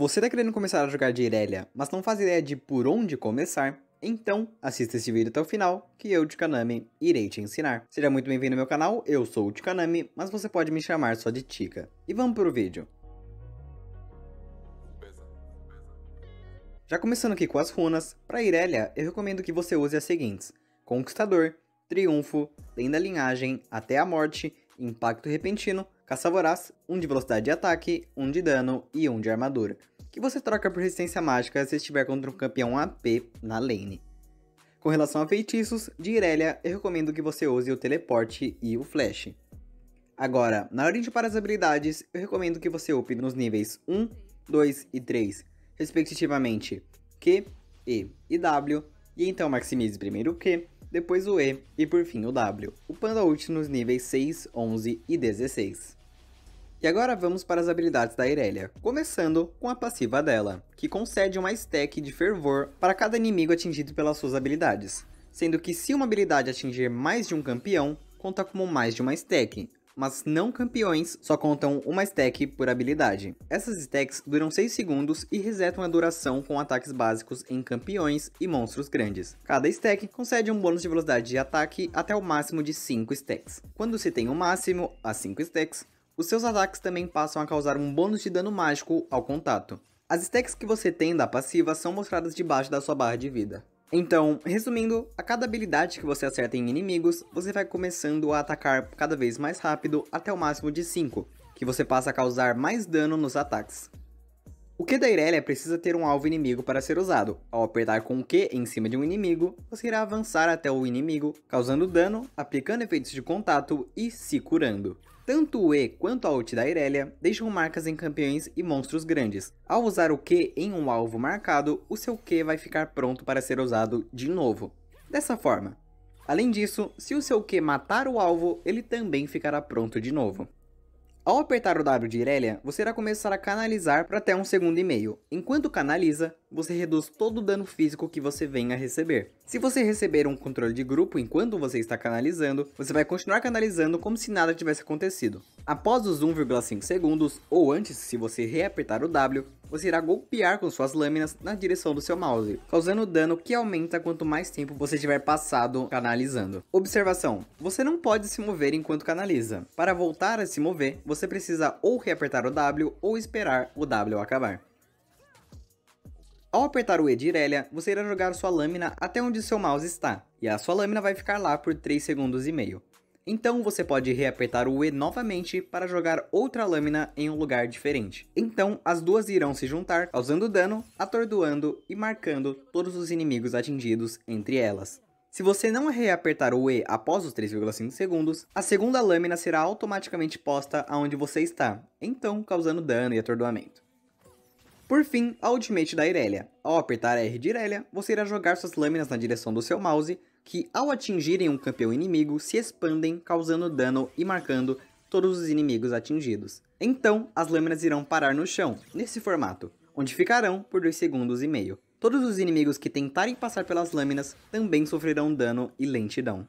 Você está querendo começar a jogar de Irelia, mas não faz ideia de por onde começar? Então, assista esse vídeo até o final, que eu, Tikanami, irei te ensinar. Seja muito bem-vindo ao meu canal, eu sou o Tikanami, mas você pode me chamar só de Tika. E vamos para o vídeo. Já começando aqui com as runas, para Irelia eu recomendo que você use as seguintes. Conquistador, Triunfo, Lenda Linhagem, Até a Morte, Impacto Repentino, Caça Voraz, um de velocidade de ataque, um de dano e um de armadura, que você troca por resistência mágica se estiver contra um campeão AP na lane. Com relação a feitiços, de Irelia eu recomendo que você use o teleporte e o flash. Agora, na ordem de para as habilidades, eu recomendo que você upe nos níveis 1, 2 e 3, respectivamente Q, E e W, e então maximize primeiro o Q, depois o E e por fim o W, upando a ult nos níveis 6, 11 e 16. E agora vamos para as habilidades da Irelia, começando com a passiva dela, que concede uma stack de fervor para cada inimigo atingido pelas suas habilidades, sendo que se uma habilidade atingir mais de um campeão, conta como mais de uma stack, mas não campeões só contam uma stack por habilidade. Essas stacks duram 6 segundos e resetam a duração com ataques básicos em campeões e monstros grandes. Cada stack concede um bônus de velocidade de ataque até o máximo de 5 stacks. Quando se tem o um máximo, a 5 stacks, os seus ataques também passam a causar um bônus de dano mágico ao contato. As stacks que você tem da passiva são mostradas debaixo da sua barra de vida. Então, resumindo, a cada habilidade que você acerta em inimigos, você vai começando a atacar cada vez mais rápido até o máximo de 5, que você passa a causar mais dano nos ataques. O Q da Irelia é precisa ter um alvo inimigo para ser usado. Ao apertar com o Q em cima de um inimigo, você irá avançar até o inimigo, causando dano, aplicando efeitos de contato e se curando. Tanto o E quanto a ult da Irelia deixam marcas em campeões e monstros grandes. Ao usar o Q em um alvo marcado, o seu Q vai ficar pronto para ser usado de novo. Dessa forma. Além disso, se o seu Q matar o alvo, ele também ficará pronto de novo. Ao apertar o W de Irelia, você irá começar a canalizar para até um segundo e meio. Enquanto canaliza, você reduz todo o dano físico que você venha a receber. Se você receber um controle de grupo enquanto você está canalizando, você vai continuar canalizando como se nada tivesse acontecido. Após os 1,5 segundos, ou antes se você reapertar o W, você irá golpear com suas lâminas na direção do seu mouse, causando dano que aumenta quanto mais tempo você tiver passado canalizando. Observação, você não pode se mover enquanto canaliza. Para voltar a se mover, você precisa ou reapertar o W ou esperar o W acabar. Ao apertar o E de Irelia, você irá jogar sua lâmina até onde seu mouse está, e a sua lâmina vai ficar lá por 3 segundos e meio. Então você pode reapertar o E novamente para jogar outra lâmina em um lugar diferente. Então as duas irão se juntar, causando dano, atordoando e marcando todos os inimigos atingidos entre elas. Se você não reapertar o E após os 3,5 segundos, a segunda lâmina será automaticamente posta aonde você está, então causando dano e atordoamento. Por fim, a ultimate da Irelia. Ao apertar R de Irelia, você irá jogar suas lâminas na direção do seu mouse, que, ao atingirem um campeão inimigo, se expandem, causando dano e marcando todos os inimigos atingidos. Então, as lâminas irão parar no chão, nesse formato, onde ficarão por 2 segundos e meio. Todos os inimigos que tentarem passar pelas lâminas também sofrerão dano e lentidão.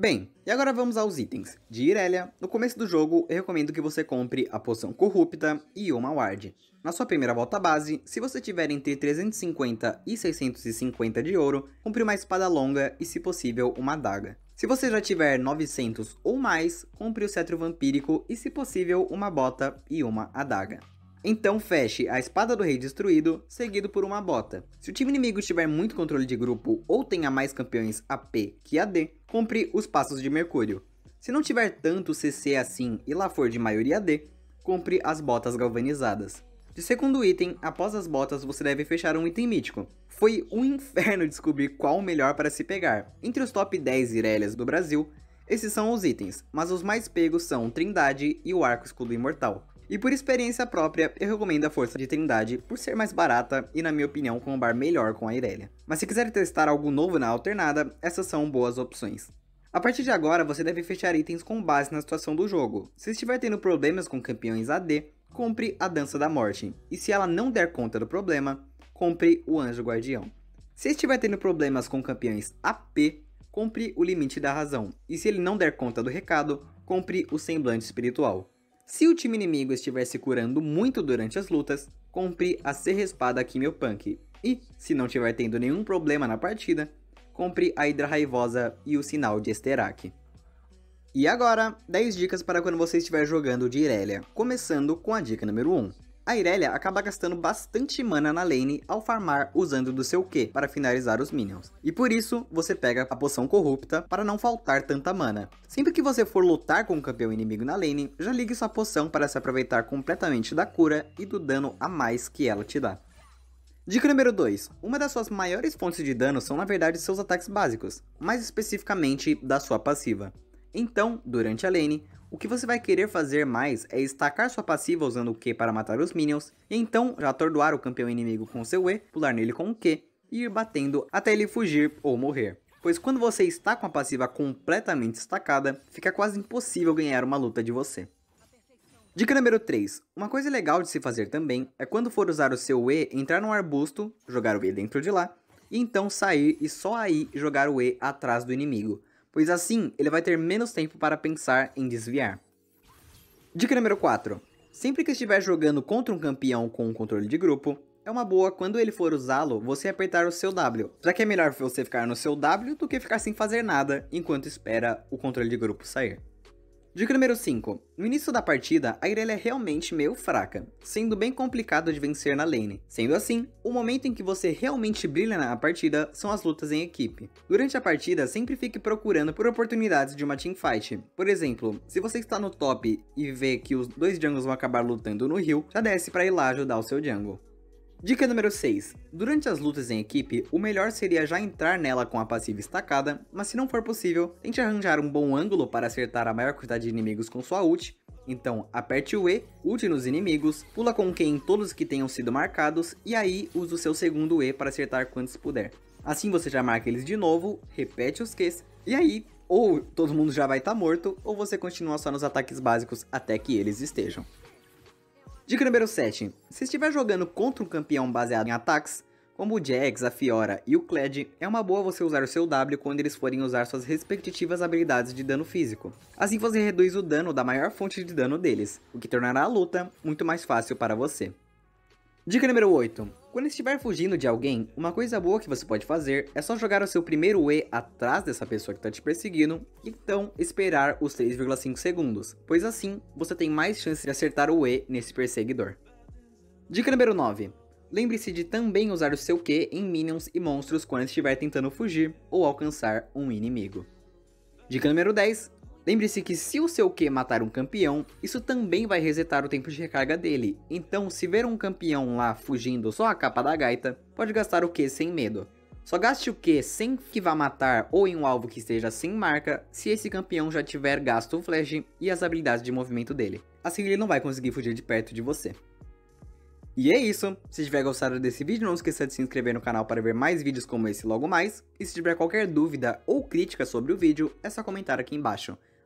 Bem, e agora vamos aos itens. De Irelia, no começo do jogo eu recomendo que você compre a poção corrupta e uma ward. Na sua primeira volta base, se você tiver entre 350 e 650 de ouro, compre uma espada longa e se possível uma adaga. Se você já tiver 900 ou mais, compre o cetro vampírico e se possível uma bota e uma adaga. Então feche a espada do rei destruído, seguido por uma bota. Se o time inimigo tiver muito controle de grupo ou tenha mais campeões AP que AD, compre os passos de mercúrio. Se não tiver tanto CC assim e lá for de maioria D, compre as botas galvanizadas. De segundo item, após as botas você deve fechar um item mítico. Foi um inferno descobrir qual o melhor para se pegar. Entre os top 10 Irelias do Brasil, esses são os itens, mas os mais pegos são Trindade e o Arco Escudo Imortal. E por experiência própria, eu recomendo a Força de Trindade por ser mais barata e, na minha opinião, combar melhor com a Irelia. Mas se quiser testar algo novo na alternada, essas são boas opções. A partir de agora, você deve fechar itens com base na situação do jogo. Se estiver tendo problemas com campeões AD, compre a Dança da Morte, e se ela não der conta do problema, compre o Anjo Guardião. Se estiver tendo problemas com campeões AP, compre o Limite da Razão, e se ele não der conta do recado, compre o Semblante Espiritual. Se o time inimigo estiver se curando muito durante as lutas, compre a Serrespada Quimiopunk. E, se não tiver tendo nenhum problema na partida, compre a Hidra Raivosa e o Sinal de Esterak. E agora, 10 dicas para quando você estiver jogando de Irelia, começando com a dica número 1. A Irelia acaba gastando bastante mana na lane ao farmar usando do seu Q para finalizar os minions. E por isso, você pega a poção corrupta para não faltar tanta mana. Sempre que você for lutar com um campeão inimigo na lane, já ligue sua poção para se aproveitar completamente da cura e do dano a mais que ela te dá. Dica número 2. Uma das suas maiores fontes de dano são na verdade seus ataques básicos, mais especificamente da sua passiva. Então, durante a lane, o que você vai querer fazer mais é estacar sua passiva usando o Q para matar os minions, e então atordoar o campeão inimigo com seu E, pular nele com o Q, e ir batendo até ele fugir ou morrer. Pois quando você está com a passiva completamente estacada, fica quase impossível ganhar uma luta de você. Dica número 3. Uma coisa legal de se fazer também é quando for usar o seu E, entrar num arbusto, jogar o E dentro de lá, e então sair e só aí jogar o E atrás do inimigo pois assim ele vai ter menos tempo para pensar em desviar. Dica número 4. Sempre que estiver jogando contra um campeão com um controle de grupo, é uma boa quando ele for usá-lo você apertar o seu W, já que é melhor você ficar no seu W do que ficar sem fazer nada enquanto espera o controle de grupo sair. Dica número 5. No início da partida, a Irelia é realmente meio fraca, sendo bem complicado de vencer na lane. Sendo assim, o momento em que você realmente brilha na partida são as lutas em equipe. Durante a partida, sempre fique procurando por oportunidades de uma teamfight. Por exemplo, se você está no top e vê que os dois jungles vão acabar lutando no rio, já desce para ir lá ajudar o seu jungle. Dica número 6. Durante as lutas em equipe, o melhor seria já entrar nela com a passiva estacada, mas se não for possível, tente arranjar um bom ângulo para acertar a maior quantidade de inimigos com sua ult, então, aperte o E, ult nos inimigos, pula com quem em todos que tenham sido marcados, e aí use o seu segundo E para acertar quantos puder. Assim você já marca eles de novo, repete os Qs, e aí ou todo mundo já vai estar tá morto, ou você continua só nos ataques básicos até que eles estejam. Dica número 7. Se estiver jogando contra um campeão baseado em ataques, como o Jax, a Fiora e o Kled, é uma boa você usar o seu W quando eles forem usar suas respectivas habilidades de dano físico. Assim você reduz o dano da maior fonte de dano deles, o que tornará a luta muito mais fácil para você. Dica número 8. Quando estiver fugindo de alguém, uma coisa boa que você pode fazer é só jogar o seu primeiro E atrás dessa pessoa que está te perseguindo, e então esperar os 3,5 segundos, pois assim você tem mais chance de acertar o E nesse perseguidor. Dica número 9. Lembre-se de também usar o seu Q em minions e monstros quando estiver tentando fugir ou alcançar um inimigo. Dica número 10. Lembre-se que se o seu Q matar um campeão, isso também vai resetar o tempo de recarga dele, então se ver um campeão lá fugindo só a capa da gaita, pode gastar o Q sem medo. Só gaste o Q sem que vá matar ou em um alvo que esteja sem marca, se esse campeão já tiver gasto o flash e as habilidades de movimento dele. Assim ele não vai conseguir fugir de perto de você. E é isso, se tiver gostado desse vídeo não esqueça de se inscrever no canal para ver mais vídeos como esse logo mais, e se tiver qualquer dúvida ou crítica sobre o vídeo, é só comentar aqui embaixo.